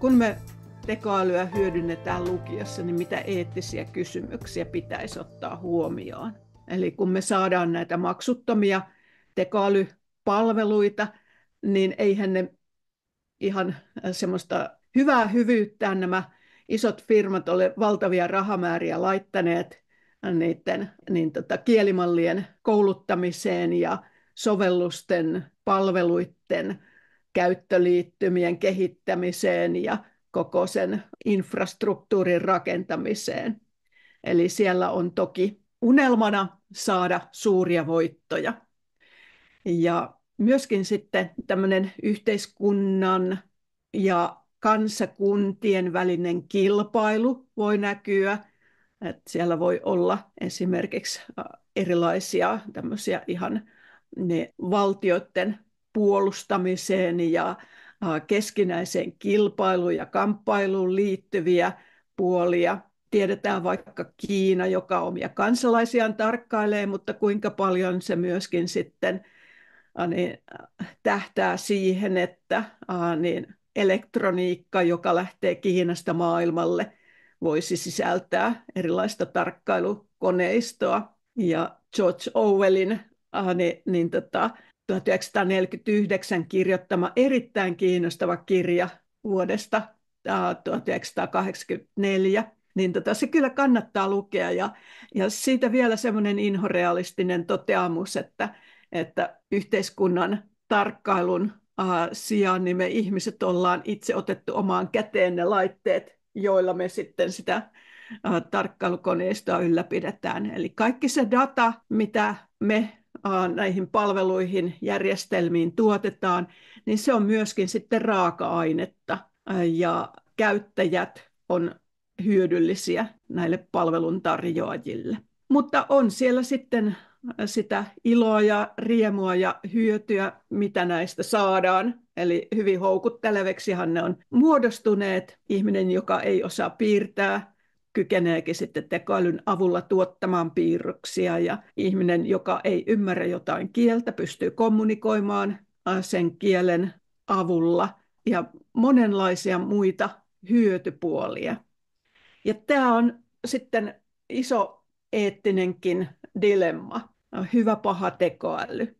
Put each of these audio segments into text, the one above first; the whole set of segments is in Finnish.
kun me tekoälyä hyödynnetään lukiossa, niin mitä eettisiä kysymyksiä pitäisi ottaa huomioon? Eli kun me saadaan näitä maksuttomia tekoälypalveluita, niin eihän ne ihan äh, semmoista hyvää hyvyyttään nämä isot firmat ole valtavia rahamääriä laittaneet äh, niiden niin tota, kielimallien kouluttamiseen ja sovellusten palveluiden käyttöliittymien kehittämiseen ja koko sen infrastruktuurin rakentamiseen. Eli siellä on toki unelmana saada suuria voittoja. Ja myöskin sitten tämmöinen yhteiskunnan ja kansakuntien välinen kilpailu voi näkyä. Että siellä voi olla esimerkiksi äh, erilaisia tämmöisiä ihan ne valtioiden puolustamiseen ja keskinäiseen kilpailuun ja kamppailuun liittyviä puolia. Tiedetään vaikka Kiina, joka omia kansalaisiaan tarkkailee, mutta kuinka paljon se myöskin sitten niin, tähtää siihen, että niin, elektroniikka, joka lähtee Kiinasta maailmalle, voisi sisältää erilaista tarkkailukoneistoa. Ja George Orwellin niin, niin tota, 1949 kirjoittama erittäin kiinnostava kirja vuodesta 1984, niin tota, se kyllä kannattaa lukea. Ja, ja siitä vielä semmoinen inhorealistinen toteamus, että, että yhteiskunnan tarkkailun uh, sijaan niin me ihmiset ollaan itse otettu omaan käteen ne laitteet, joilla me sitten sitä äh, tarkkailukoneistoa ylläpidetään. Eli kaikki se data, mitä me näihin palveluihin, järjestelmiin tuotetaan, niin se on myöskin sitten raaka-ainetta ja käyttäjät on hyödyllisiä näille palveluntarjoajille. Mutta on siellä sitten sitä iloa ja riemua ja hyötyä, mitä näistä saadaan. Eli hyvin houkutteleveksihan ne on muodostuneet. Ihminen, joka ei osaa piirtää, kykeneekin sitten tekoälyn avulla tuottamaan piirroksia ja ihminen, joka ei ymmärrä jotain kieltä, pystyy kommunikoimaan äh, sen kielen avulla ja monenlaisia muita hyötypuolia. Ja tämä on sitten iso eettinenkin dilemma, äh, hyvä paha tekoäly.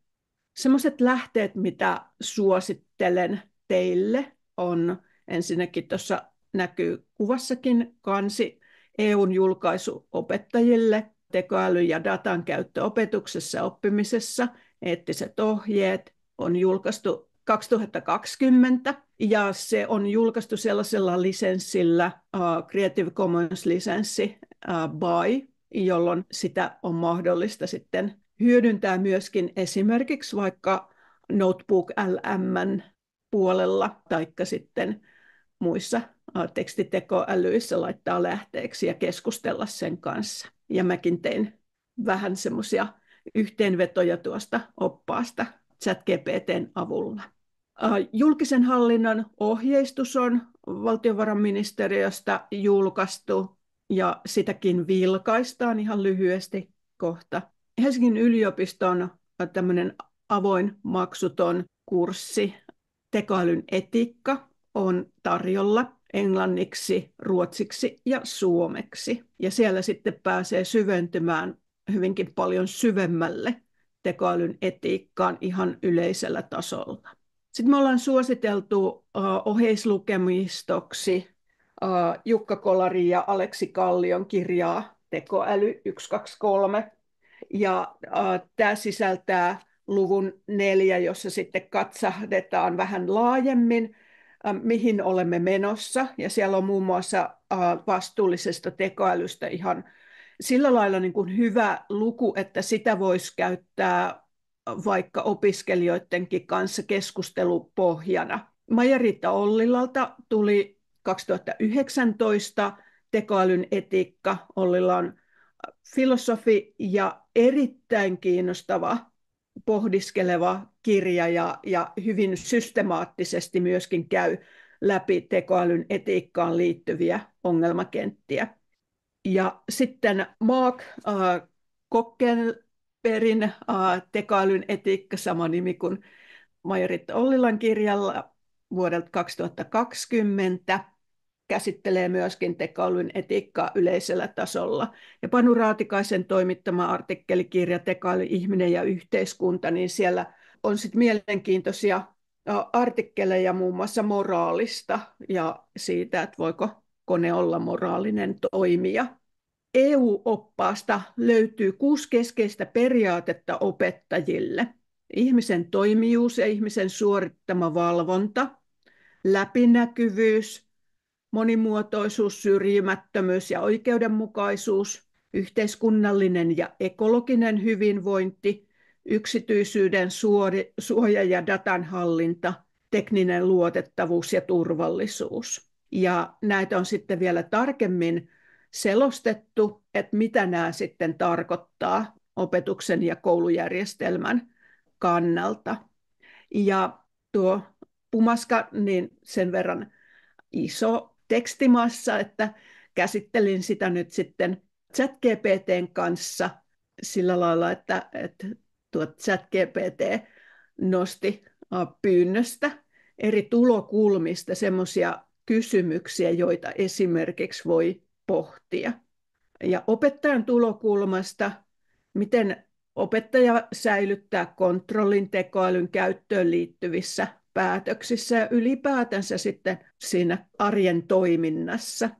Semmoiset lähteet, mitä suosittelen teille, on ensinnäkin tuossa näkyy kuvassakin kansi EUn julkaisu opettajille, tekoäly ja datan käyttö opetuksessa ja oppimisessa, eettiset ohjeet, on julkaistu 2020 ja se on julkaistu sellaisella lisenssillä, uh, Creative Commons-lisenssi uh, äh, BY, jolloin sitä on mahdollista sitten hyödyntää myöskin esimerkiksi vaikka Notebook LM puolella tai sitten muissa Äh, tekstitekoälyissä laittaa lähteeksi ja keskustella sen kanssa. Ja mäkin tein vähän semmoisia yhteenvetoja tuosta oppaasta ChatGPTn avulla. Äh, julkisen hallinnon ohjeistus on valtiovarainministeriöstä julkaistu ja sitäkin vilkaistaan ihan lyhyesti kohta. Helsingin yliopiston äh, tämmöinen avoin maksuton kurssi tekoälyn etiikka on tarjolla englanniksi, ruotsiksi ja suomeksi. Ja siellä sitten pääsee syventymään hyvinkin paljon syvemmälle tekoälyn etiikkaan ihan yleisellä tasolla. Sitten me ollaan suositeltu oheislukemistoksi Jukka Kolari ja Aleksi Kallion kirjaa Tekoäly 123. Ja tämä sisältää luvun neljä, jossa sitten katsahdetaan vähän laajemmin Ähm, mihin olemme menossa. Ja siellä on muun muassa äh, vastuullisesta tekoälystä ihan sillä lailla niin kuin hyvä luku, että sitä voisi käyttää äh, vaikka opiskelijoidenkin kanssa keskustelupohjana. maija riitta Ollilalta tuli 2019 tekoälyn etiikka. Ollila on äh, filosofi ja erittäin kiinnostava pohdiskeleva kirja ja, ja hyvin systemaattisesti myöskin käy läpi tekoälyn etiikkaan liittyviä ongelmakenttiä. Ja sitten Mark äh, Kokkenperin äh, tekoälyn etiikka, sama nimi kuin Majorit Ollilan kirjalla vuodelta 2020, käsittelee myöskin tekoälyn etiikkaa yleisellä tasolla. Ja Panu Raatikaisen toimittama artikkelikirja Tekoäly, ihminen ja yhteiskunta, niin siellä on sit mielenkiintoisia artikkeleja muun muassa moraalista ja siitä, että voiko kone olla moraalinen toimija. EU-oppaasta löytyy kuusi keskeistä periaatetta opettajille. Ihmisen toimijuus ja ihmisen suorittama valvonta, läpinäkyvyys, monimuotoisuus, syrjimättömyys ja oikeudenmukaisuus, yhteiskunnallinen ja ekologinen hyvinvointi, yksityisyyden suoja ja datan hallinta, tekninen luotettavuus ja turvallisuus. Ja näitä on sitten vielä tarkemmin selostettu, että mitä nämä sitten tarkoittaa opetuksen ja koulujärjestelmän kannalta. Ja tuo Pumaska, niin sen verran iso tekstimassa, että käsittelin sitä nyt sitten ChatGPTn kanssa sillä lailla, että, että tuo ChatGPT nosti pyynnöstä eri tulokulmista semmoisia kysymyksiä, joita esimerkiksi voi pohtia. Ja opettajan tulokulmasta, miten opettaja säilyttää kontrollin tekoälyn käyttöön liittyvissä päätöksissä ja ylipäätänsä sitten siinä arjen toiminnassa.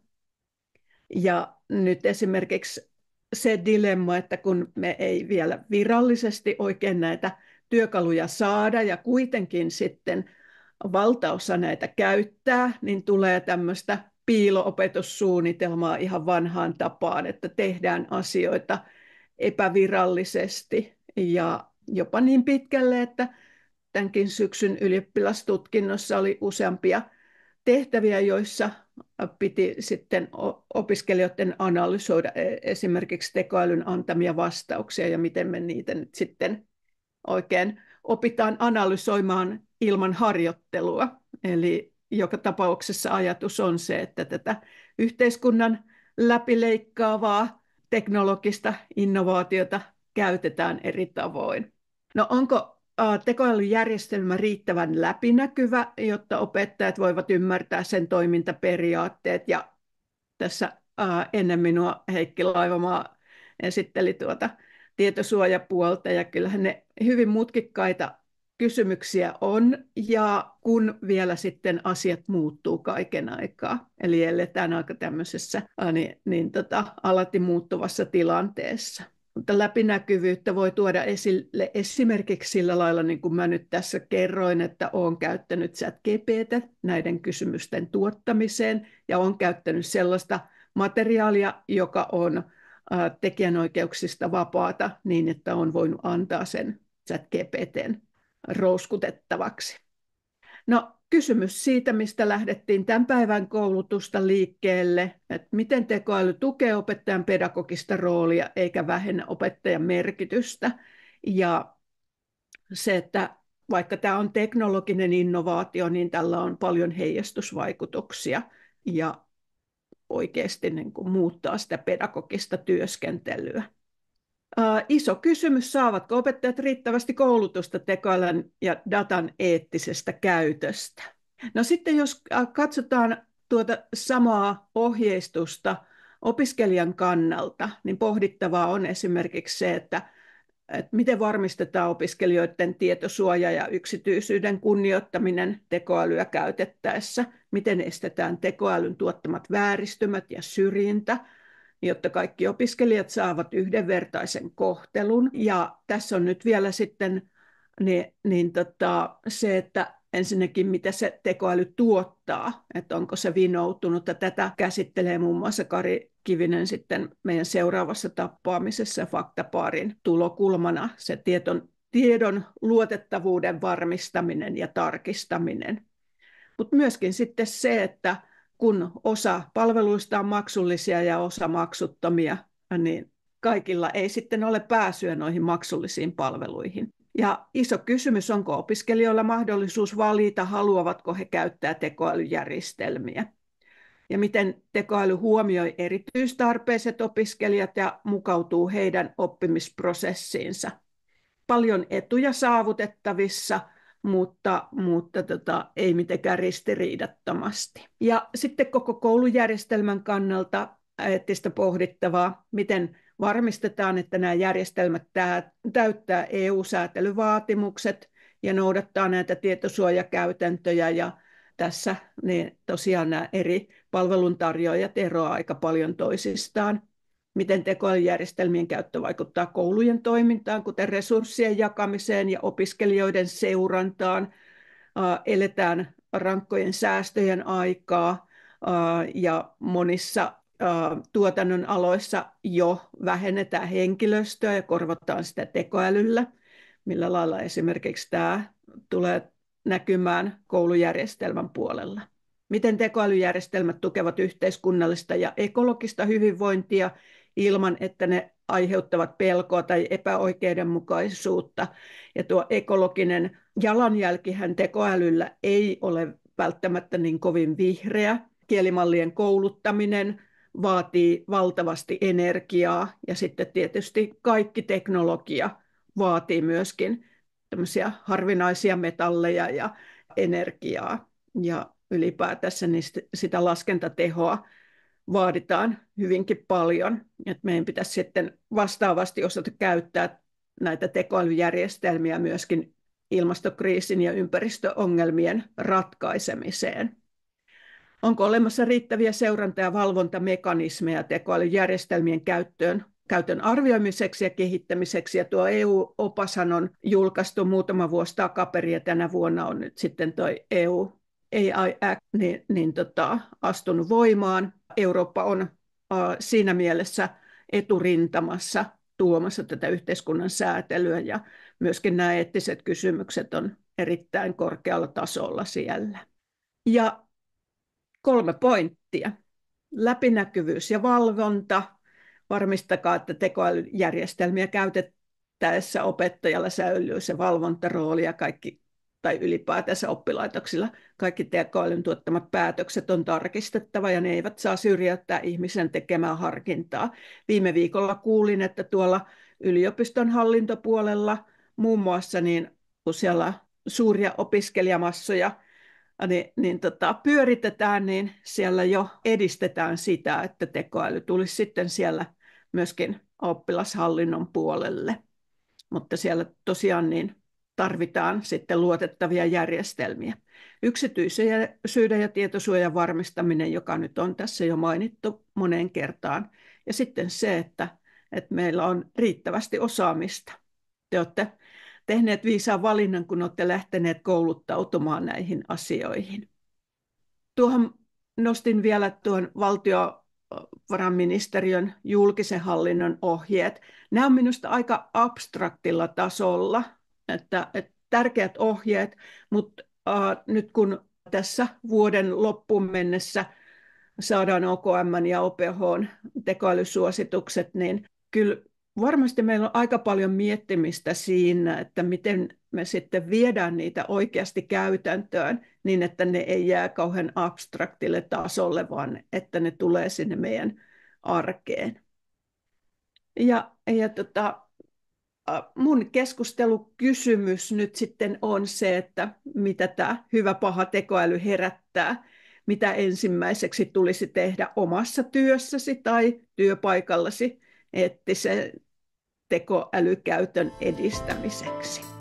Ja nyt esimerkiksi se dilemma, että kun me ei vielä virallisesti oikein näitä työkaluja saada ja kuitenkin sitten valtaosa näitä käyttää, niin tulee tämmöistä piiloopetussuunnitelmaa ihan vanhaan tapaan, että tehdään asioita epävirallisesti ja jopa niin pitkälle, että tämänkin syksyn ylioppilastutkinnossa oli useampia tehtäviä, joissa piti sitten opiskelijoiden analysoida e-, esimerkiksi tekoälyn antamia vastauksia ja miten me niitä nyt sitten oikein opitaan analysoimaan ilman harjoittelua. Eli joka tapauksessa ajatus on se, että tätä yhteiskunnan läpileikkaavaa teknologista innovaatiota käytetään eri tavoin. No onko tekoälyjärjestelmä riittävän läpinäkyvä, jotta opettajat voivat ymmärtää sen toimintaperiaatteet. Ja tässä ennen minua Heikki Laivamaa esitteli tuota tietosuojapuolta ja kyllähän ne hyvin mutkikkaita kysymyksiä on ja kun vielä sitten asiat muuttuu kaiken aikaa. Eli eletään aika tämmöisessä niin, niin tota, alati muuttuvassa tilanteessa läpinäkyvyyttä voi tuoda esille esimerkiksi sillä lailla, niin kuin mä nyt tässä kerroin, että olen käyttänyt GPT näiden kysymysten tuottamiseen ja olen käyttänyt sellaista materiaalia, joka on tekijänoikeuksista vapaata niin, että on voinut antaa sen GPTn rouskutettavaksi. No kysymys siitä, mistä lähdettiin tämän päivän koulutusta liikkeelle, että miten tekoäly tukee opettajan pedagogista roolia eikä vähennä opettajan merkitystä. Ja se, että vaikka tämä on teknologinen innovaatio, niin tällä on paljon heijastusvaikutuksia ja oikeasti niin kuin muuttaa sitä pedagogista työskentelyä. Äh, iso kysymys, saavatko opettajat riittävästi koulutusta tekoälyn ja datan eettisestä käytöstä? No sitten jos äh, katsotaan tuota samaa ohjeistusta opiskelijan kannalta, niin pohdittavaa on esimerkiksi se, että, että miten varmistetaan opiskelijoiden tietosuoja ja yksityisyyden kunnioittaminen tekoälyä käytettäessä, miten estetään tekoälyn tuottamat vääristymät ja syrjintä – jotta kaikki opiskelijat saavat yhdenvertaisen kohtelun. Ja tässä on nyt vielä sitten niin, niin tota, se, että ensinnäkin mitä se tekoäly tuottaa, että onko se vinoutunut. Ja tätä käsittelee muun muassa Kari Kivinen sitten meidän seuraavassa tappaamisessa faktapaarin tulokulmana se tieton, tiedon luotettavuuden varmistaminen ja tarkistaminen. Mutta myöskin sitten se, että kun osa palveluista on maksullisia ja osa maksuttomia, niin kaikilla ei sitten ole pääsyä noihin maksullisiin palveluihin. Ja iso kysymys, onko opiskelijoilla mahdollisuus valita, haluavatko he käyttää tekoälyjärjestelmiä. Ja miten tekoäly huomioi erityistarpeiset opiskelijat ja mukautuu heidän oppimisprosessiinsa. Paljon etuja saavutettavissa – mutta, mutta tota, ei mitenkään ristiriidattomasti. Ja sitten koko koulujärjestelmän kannalta eettistä pohdittavaa, miten varmistetaan, että nämä järjestelmät täyttää EU-säätelyvaatimukset ja noudattaa näitä tietosuojakäytäntöjä ja tässä niin tosiaan nämä eri palveluntarjoajat eroavat aika paljon toisistaan miten tekoälyjärjestelmien käyttö vaikuttaa koulujen toimintaan, kuten resurssien jakamiseen ja opiskelijoiden seurantaan. Eletään rankkojen säästöjen aikaa ja monissa tuotannon aloissa jo vähennetään henkilöstöä ja korvataan sitä tekoälyllä, millä lailla esimerkiksi tämä tulee näkymään koulujärjestelmän puolella. Miten tekoälyjärjestelmät tukevat yhteiskunnallista ja ekologista hyvinvointia ilman, että ne aiheuttavat pelkoa tai epäoikeudenmukaisuutta. Ja tuo ekologinen jalanjälkihän tekoälyllä ei ole välttämättä niin kovin vihreä. Kielimallien kouluttaminen vaatii valtavasti energiaa ja sitten tietysti kaikki teknologia vaatii myöskin tämmöisiä harvinaisia metalleja ja energiaa ja ylipäätänsä niin sitä laskentatehoa vaaditaan hyvinkin paljon. Että meidän pitäisi sitten vastaavasti osata käyttää näitä tekoälyjärjestelmiä myöskin ilmastokriisin ja ympäristöongelmien ratkaisemiseen. Onko olemassa riittäviä seuranta- ja valvontamekanismeja tekoälyjärjestelmien käyttöön käytön arvioimiseksi ja kehittämiseksi. Ja tuo EU-opashan on julkaistu muutama vuosi takaperin ja tänä vuonna on nyt sitten tuo EU AI Act niin, niin tota, astunut voimaan. Eurooppa on äh, siinä mielessä eturintamassa tuomassa tätä yhteiskunnan säätelyä ja myöskin nämä eettiset kysymykset on erittäin korkealla tasolla siellä. Ja kolme pointtia. Läpinäkyvyys ja valvonta. Varmistakaa, että tekoälyjärjestelmiä käytettäessä opettajalla säilyy se valvontarooli ja kaikki tai ylipäätänsä oppilaitoksilla kaikki tekoälyn tuottamat päätökset on tarkistettava ja ne eivät saa syrjäyttää ihmisen tekemää harkintaa. Viime viikolla kuulin, että tuolla yliopiston hallintopuolella muun muassa niin kun siellä suuria opiskelijamassoja niin, niin tota, pyöritetään, niin siellä jo edistetään sitä, että tekoäly tulisi sitten siellä myöskin oppilashallinnon puolelle. Mutta siellä tosiaan niin tarvitaan sitten luotettavia järjestelmiä. Yksityisyyden ja tietosuojan varmistaminen, joka nyt on tässä jo mainittu moneen kertaan. Ja sitten se, että, että meillä on riittävästi osaamista. Te olette tehneet viisaan valinnan, kun olette lähteneet kouluttautumaan näihin asioihin. Tuohon nostin vielä tuon valtio varanministeriön julkisen hallinnon ohjeet. Nämä on minusta aika abstraktilla tasolla – että, että tärkeät ohjeet, mutta äh, nyt kun tässä vuoden loppuun mennessä saadaan OKM ja OPH tekoälysuositukset, niin kyllä varmasti meillä on aika paljon miettimistä siinä, että miten me sitten viedään niitä oikeasti käytäntöön niin, että ne ei jää kauhean abstraktille tasolle, vaan että ne tulee sinne meidän arkeen. Ja, ja tota, mun keskustelukysymys nyt sitten on se, että mitä tämä hyvä paha tekoäly herättää, mitä ensimmäiseksi tulisi tehdä omassa työssäsi tai työpaikallasi eettisen tekoälykäytön edistämiseksi.